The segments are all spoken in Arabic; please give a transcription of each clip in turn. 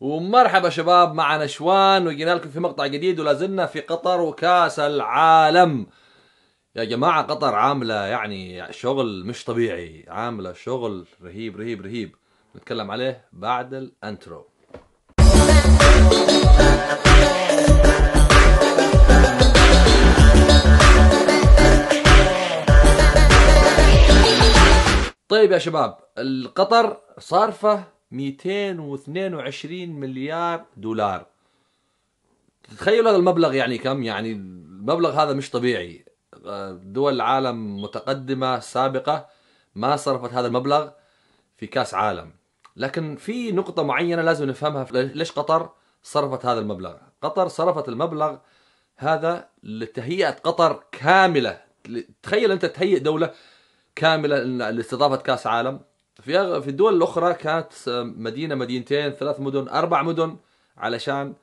ومرحبا شباب مع نشوان وجينا لكم في مقطع جديد ولا زلنا في قطر وكاس العالم يا جماعة قطر عاملة يعني شغل مش طبيعي عاملة شغل رهيب رهيب رهيب نتكلم عليه بعد الانترو طيب يا شباب القطر صارفة 222 مليار دولار تخيلوا هذا المبلغ يعني كم يعني المبلغ هذا مش طبيعي آه، دول العالم متقدمة سابقة ما صرفت هذا المبلغ في كاس عالم لكن في نقطة معينة لازم نفهمها ليش قطر صرفت هذا المبلغ قطر صرفت المبلغ هذا لتهيئة قطر كاملة تخيل أنت تهيئ دولة كاملة لاستضافة كاس عالم في في الدول الاخرى كانت آه، مدينه مدينتين ثلاث مدن اربع مدن علشان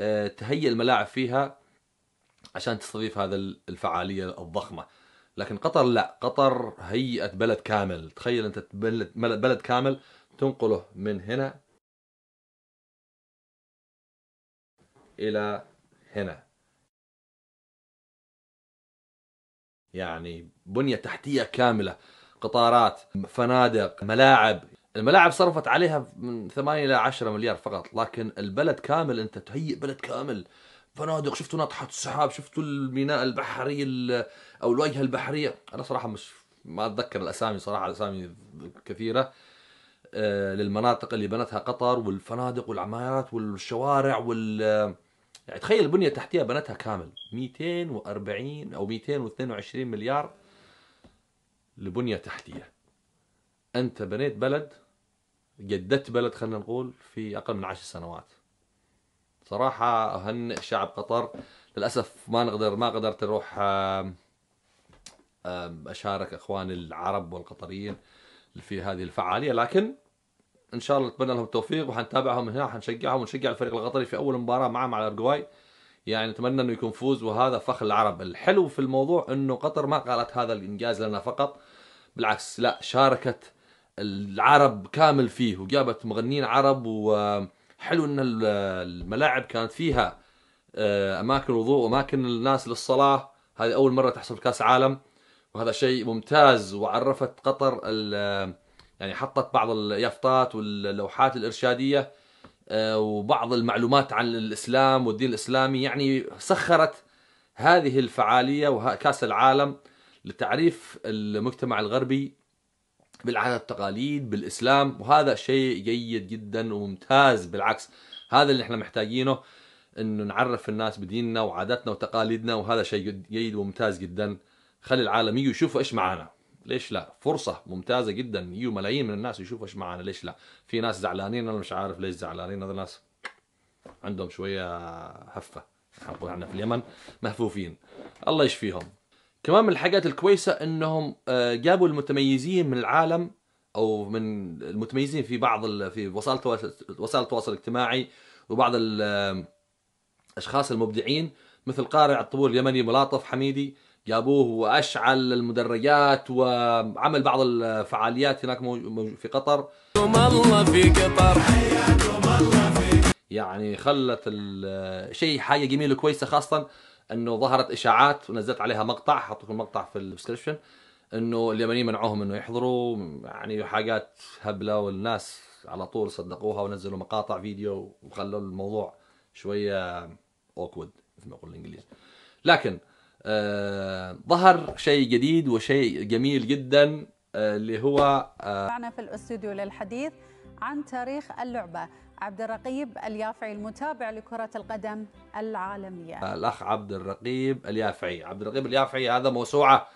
آه، تهيئ الملاعب فيها عشان تستضيف هذا الفعاليه الضخمه لكن قطر لا قطر هيئه بلد كامل تخيل انت بلد, بلد كامل تنقله من هنا الى هنا يعني بنيه تحتيه كامله قطارات فنادق ملاعب الملاعب صرفت عليها من 8 الى 10 مليار فقط لكن البلد كامل انت تهيئ بلد كامل فنادق شفتوا ناطحات السحاب شفتوا الميناء البحري او الواجهه البحريه انا صراحه مش ما اتذكر الاسامي صراحه الاسامي كثيره آه، للمناطق اللي بنتها قطر والفنادق والعمارات والشوارع وال يعني تخيل البنيه التحتيه بنتها كامل 240 او 222 مليار لبنية تحتية أنت بنيت بلد جددت بلد خلينا نقول في أقل من عشر سنوات صراحة أهنئ شعب قطر للأسف ما نقدر ما قدرت أروح أشارك إخواني العرب والقطريين في هذه الفعالية لكن إن شاء الله نتمنى لهم التوفيق وحنتابعهم من هنا حنشجعهم ونشجع الفريق القطري في أول مباراة معهم على الأرجواي يعني نتمنى انه يكون فوز وهذا فخر العرب الحلو في الموضوع انه قطر ما قالت هذا الانجاز لنا فقط بالعكس لا شاركت العرب كامل فيه وجابت مغنيين عرب وحلو ان الملاعب كانت فيها آه، اماكن وضوء واماكن الناس للصلاه هذه اول مره تحصل في كاس عالم وهذا شيء ممتاز وعرفت قطر يعني حطت بعض اليافطات واللوحات الارشاديه آه، وبعض المعلومات عن الاسلام والدين الاسلامي يعني سخرت هذه الفعاليه وكاس العالم لتعريف المجتمع الغربي بالعادات والتقاليد بالاسلام وهذا شيء جيد جدا وممتاز بالعكس هذا اللي احنا محتاجينه انه نعرف الناس بديننا وعاداتنا وتقاليدنا وهذا شيء جيد وممتاز جدا خلي العالم يجوا يشوفوا ايش معانا ليش لا فرصه ممتازه جدا يجوا ملايين من الناس يشوفوا ايش معانا ليش لا في ناس زعلانين انا مش عارف ليش زعلانين هذا ناس عندهم شويه هفه احنا في اليمن مهفوفين الله يشفيهم كمان من الحاجات الكويسه انهم آه، جابوا المتميزين من العالم او من المتميزين في بعض في وسائل التواصل وسائل التواصل الاجتماعي وبعض الاشخاص المبدعين مثل قارع الطبول اليمني ملاطف حميدي جابوه واشعل المدرجات وعمل بعض الفعاليات هناك في قطر الله في قطر يعني خلت شيء حاجه جميله وكويسه خاصه انه ظهرت اشاعات ونزلت عليها مقطع حط لكم مقطع في الديسكربشن انه اليمنيين منعوهم انه يحضروا يعني حاجات هبله والناس على طول صدقوها ونزلوا مقاطع فيديو وخلوا الموضوع شويه اوكود مثل ما يقول الانجليزي لكن آه، ظهر شيء جديد وشيء جميل جدا آه، اللي هو آه، معنا في الاستوديو للحديث عن تاريخ اللعبة عبد الرقيب اليافعي المتابع لكرة القدم العالمية الأخ عبد الرقيب اليافعي عبد الرقيب اليافعي هذا موسوعة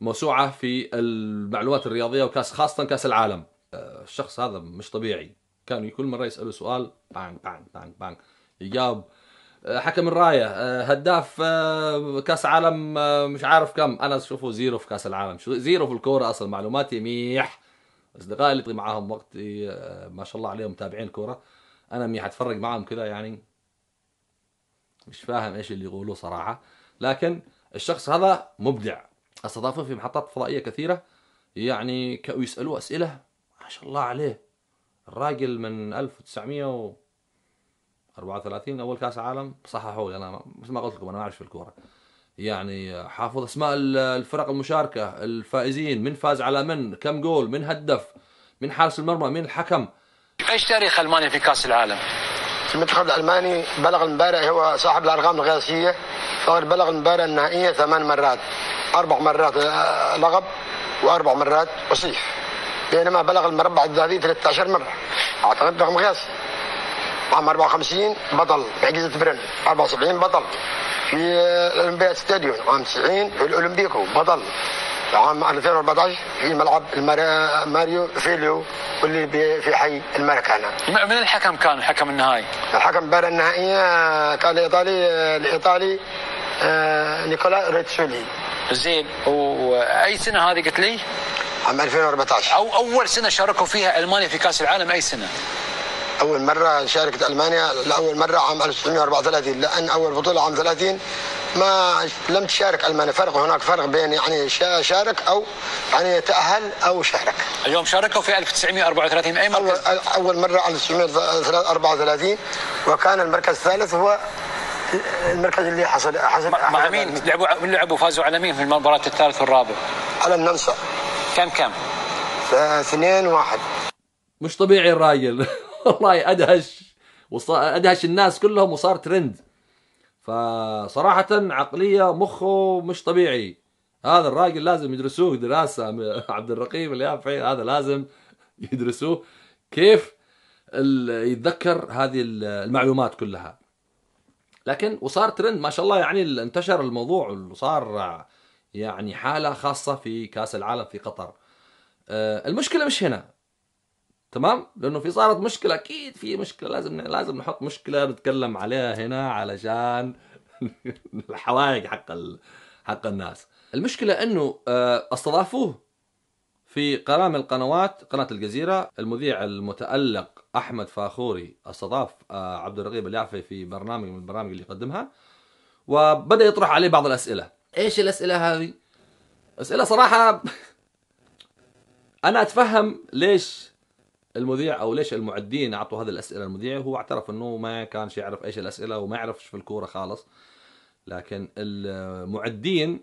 موسوعة في المعلومات الرياضية وكاس خاصة كاس العالم الشخص هذا مش طبيعي كانوا كل مرة يسألوا سؤال بانج بانج بانج بانج يجاوب آه، حكم الرايه آه، هداف آه، كاس عالم مش عارف كم انا شوفوا زيرو في كاس العالم زيرو في الكوره اصلا معلوماتي ميح اصدقائي اللي معاهم وقتي ما شاء الله عليهم متابعين كوره انا ميح اتفرج معاهم كذا يعني مش فاهم ايش اللي يقولوه صراحه لكن الشخص هذا مبدع استضافوه في محطات فضائيه كثيره يعني ويسالوه يسالوه اسئله ما شاء الله عليه الراجل من 1900 و 34 اول كاس عالم صححوا لي انا مثل ما قلت لكم انا ما اعرف في الكوره يعني حافظ اسماء الفرق المشاركه الفائزين من فاز على من كم جول من هدف من حارس المرمى من الحكم ايش تاريخ المانيا في كاس العالم المنتخب الالماني بلغ المباراه هو صاحب الارقام القياسيه فقد بلغ المباراه النهائيه ثمان مرات اربع مرات آه، لقب واربع مرات وصيح بينما بلغ المربع الذهبي 13 مره اعتقد رقم قياسي عام 54 بطل عجزة برن 74 بطل في الاولمبياد ستاديون عام 90 في الاولمبيكو بطل عام 2014 في ملعب ماريو فيليو واللي في حي الماركانا من الحكم كان الحكم النهائي؟ الحكم بار النهائية آه، كان الإيطالي آه، الإيطالي آه، نيكولا ريتشولي زين واي سنه هذه قلت لي؟ عام 2014 او اول سنه شاركوا فيها المانيا في كاس العالم اي سنه؟ اول مره شاركت المانيا لاول مره عام 1934 لان اول بطوله عام 30 ما لم تشارك المانيا فرق هناك فرق بين يعني شارك او يعني تاهل او شارك اليوم شاركوا في 1934 اي مركز اول, أول مره 1934 وكان المركز الثالث هو المركز اللي حصل حصل مع مين لعبوا من لعبوا فازوا على مين في المباراه الثالث والرابع؟ على النمسا كم كم؟ اثنين واحد مش طبيعي الراجل والله ادهش ادهش الناس كلهم وصار ترند فصراحه عقليه مخه مش طبيعي هذا الراجل لازم يدرسوه دراسه عبد الرقيب اليافعي هذا لازم يدرسوه كيف يتذكر هذه المعلومات كلها لكن وصار ترند ما شاء الله يعني انتشر الموضوع وصار يعني حاله خاصه في كاس العالم في قطر أه، المشكله مش هنا تمام لانه في صارت مشكله اكيد في مشكله لازم لازم نحط مشكله نتكلم عليها هنا علشان الحوايج حق ال... حق الناس المشكله انه آه، استضافوه في قناه من القنوات قناه الجزيره المذيع المتالق احمد فاخوري استضاف آه، عبد الرقيب اليعفي في برنامج من البرامج اللي يقدمها وبدا يطرح عليه بعض الاسئله ايش الاسئله هذه اسئله صراحه انا اتفهم ليش المذيع او ليش المعدين اعطوا هذه الاسئله المذيع وهو اعترف انه ما كانش يعرف ايش الاسئله وما يعرفش في الكوره خالص لكن المعدين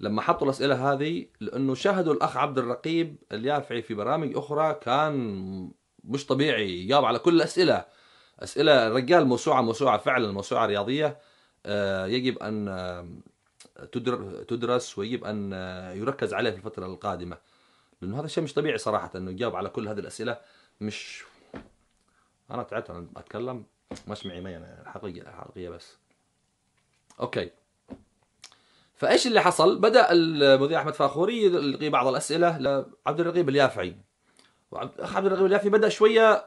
لما حطوا الاسئله هذه لانه شاهدوا الاخ عبد الرقيب اليافعي في برامج اخرى كان مش طبيعي يجاوب على كل الاسئله اسئله الرجال موسوعه موسوعه فعلا موسوعه رياضيه آه، يجب ان آه، تدرس ويجب ان آه، يركز عليها في الفتره القادمه لانه هذا شيء مش طبيعي صراحه انه يجاوب على كل هذه الاسئله مش انا تعبت انا اتكلم ما اسمعي مي انا الحقيقه الحقيقه بس اوكي فايش اللي حصل؟ بدا المذيع احمد فاخوري يلقي بعض الاسئله لعبد الرقيب اليافعي وعبد عبد الرقيب اليافعي بدا شويه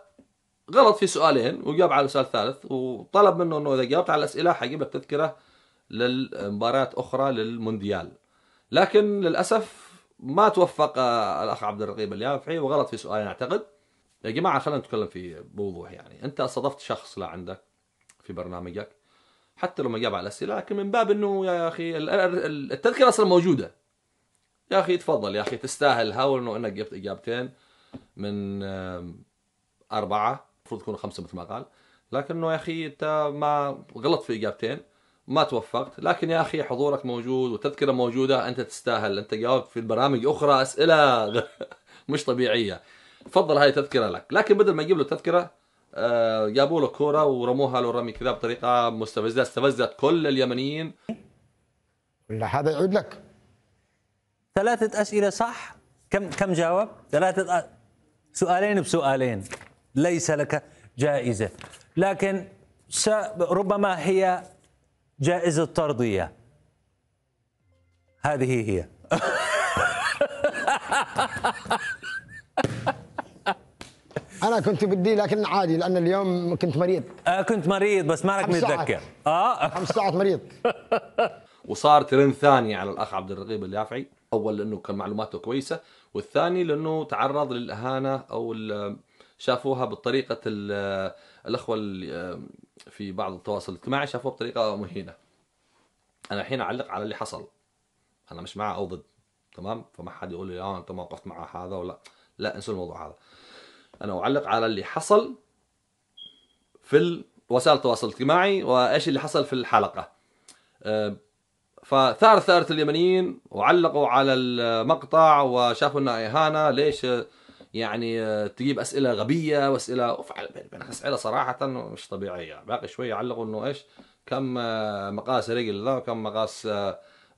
غلط في سؤالين وجاب على سؤال ثالث وطلب منه انه اذا جاوبت على الاسئله حيجيب لك تذكره للمباريات اخرى للمونديال لكن للاسف ما توفق الاخ عبد الرقيب اليافعي وغلط في سؤالين اعتقد يا جماعه خلينا نتكلم في بوضوح يعني انت استضفت شخص لا عندك في برنامجك حتى لو ما جاب على الاسئله لكن من باب انه يا اخي التذكره اصلا موجوده يا اخي تفضل يا اخي تستاهل هاو انه انك جبت اجابتين من اربعه المفروض يكونوا خمسه مثل ما قال لكنه يا اخي انت ما غلط في اجابتين ما توفقت لكن يا اخي حضورك موجود والتذكره موجوده انت تستاهل انت جاوبت في البرامج اخرى اسئله مش طبيعيه فضل هاي تذكره لك لكن بدل ما يجيب له تذكره آه، جابوا له كوره ورموها له رمي كذا بطريقه مستفزه استفزت كل اليمنيين لا هذا يعود لك ثلاثه اسئله صح كم كم جاوب ثلاثه أ... سؤالين بسؤالين ليس لك جائزه لكن س... ربما هي جائزه طرديه هذه هي انا كنت بدي لكن عادي لان اليوم كنت مريض آه كنت مريض بس مالك متذكر اه خمس ساعات مريض وصار ترن ثاني على الاخ عبد الرقيب اليافعي اول لانه كان معلوماته كويسه والثاني لانه تعرض للاهانه او شافوها بطريقه الاخوه في بعض التواصل الاجتماعي شافوها بطريقه مهينه انا الحين اعلق على اللي حصل انا مش معه او ضد تمام فما حد يقول لي اه انت ما وقفت مع هذا ولا لا انسوا الموضوع هذا انا اعلق على اللي حصل في وسائل التواصل الاجتماعي وايش اللي حصل في الحلقه أه، فثار ثارة اليمنيين وعلقوا على المقطع وشافوا انها اهانه ليش يعني أه، تجيب اسئله غبيه واسئله اسئله صراحه مش طبيعيه باقي شويه علقوا انه ايش كم أه، مقاس رجل ذا وكم مقاس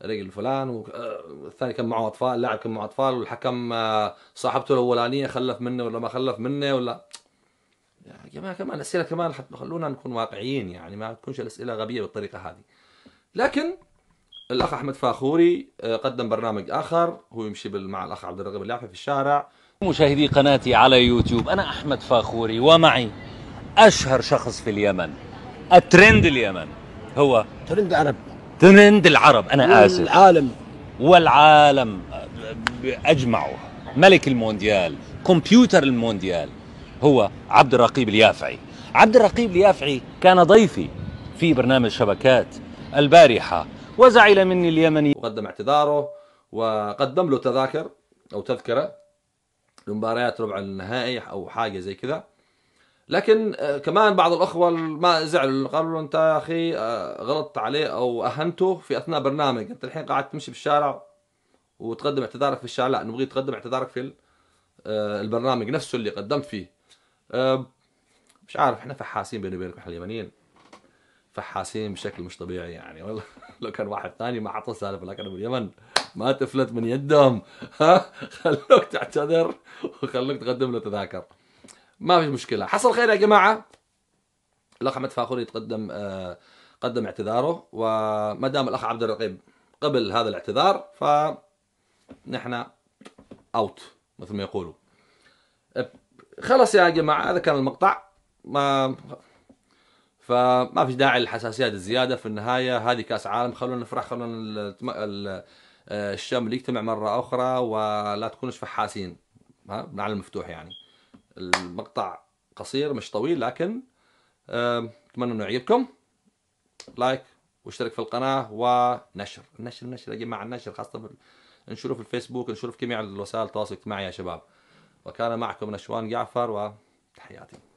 رجل فلان والثاني آه، كان معه اطفال اللاعب كان معه اطفال والحكم آه، صاحبته الاولانيه خلف منه ولا ما خلف منه ولا يا يعني جماعه كمان الاسئله كمان خلونا نكون واقعيين يعني ما تكونش الاسئله غبيه بالطريقه هذه لكن الاخ احمد فاخوري آه، قدم برنامج اخر هو يمشي مع الاخ عبد الرغيب اليعفي في الشارع مشاهدي قناتي على يوتيوب انا احمد فاخوري ومعي اشهر شخص في اليمن الترند اليمن هو ترند عرب ترند العرب أنا آسف والعالم والعالم أجمعوا ملك المونديال كمبيوتر المونديال هو عبد الرقيب اليافعي عبد الرقيب اليافعي كان ضيفي في برنامج شبكات البارحة وزعل مني اليمني وقدم اعتذاره وقدم له تذاكر أو تذكرة لمباريات ربع النهائي أو حاجة زي كذا لكن آه، كمان بعض الاخوه ما زعلوا قالوا انت يا اخي آه، غلطت عليه او اهنته في اثناء برنامج انت الحين قاعد تمشي بالشارع وتقدم اعتذارك في الشارع لا نبغي تقدم اعتذارك في آه، البرنامج نفسه اللي قدمت فيه مش عارف احنا فحاسين بيني وبينك احنا اليمنيين فحاسين بشكل مش طبيعي يعني والله لو كان واحد ثاني ما حط السالفه لكن باليمن ما تفلت من يدهم ها خلوك تعتذر وخلوك تقدم له تذاكر ما في مشكله حصل خير يا جماعه الاخ احمد فاخوري يتقدم آه قدم اعتذاره وما دام الاخ عبد الرقيب قبل هذا الاعتذار ف نحن اوت مثل ما يقولوا خلص يا جماعه هذا كان المقطع ما فما في داعي للحساسيات الزياده في النهايه هذه كاس عالم خلونا نفرح خلونا آه، الشمل يجتمع مره اخرى ولا تكونوش فحاسين ها على المفتوح يعني المقطع قصير مش طويل لكن اتمنى انه يعجبكم لايك واشترك في القناه ونشر النشر النشر يا جماعه النشر خاصه في انشروا في الفيسبوك انشروا في جميع الوسائل التواصل الاجتماعي يا شباب وكان معكم نشوان جعفر وتحياتي